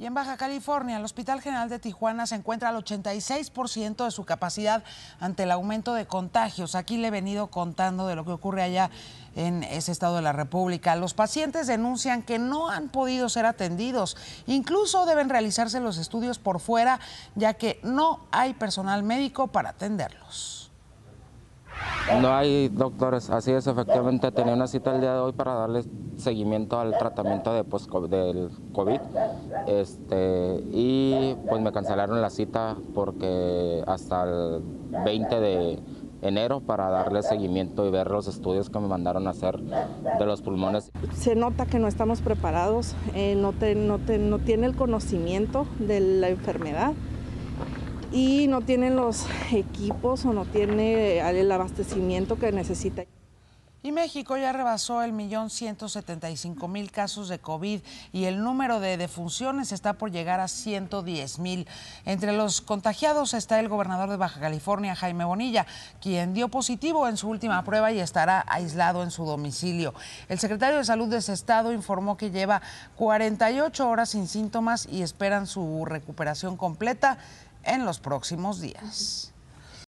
Y en Baja California, el Hospital General de Tijuana se encuentra al 86% de su capacidad ante el aumento de contagios. Aquí le he venido contando de lo que ocurre allá en ese estado de la República. Los pacientes denuncian que no han podido ser atendidos. Incluso deben realizarse los estudios por fuera, ya que no hay personal médico para atenderlos. No hay doctores, así es, efectivamente tenía una cita el día de hoy para darle seguimiento al tratamiento de post del COVID este, y pues me cancelaron la cita porque hasta el 20 de enero para darle seguimiento y ver los estudios que me mandaron a hacer de los pulmones. Se nota que no estamos preparados, eh, no, no, no tiene el conocimiento de la enfermedad y no tienen los equipos o no tiene el abastecimiento que necesita. Y México ya rebasó el millón 175 mil casos de COVID y el número de defunciones está por llegar a 110 mil. Entre los contagiados está el gobernador de Baja California, Jaime Bonilla, quien dio positivo en su última prueba y estará aislado en su domicilio. El secretario de Salud de ese estado informó que lleva 48 horas sin síntomas y esperan su recuperación completa en los próximos días.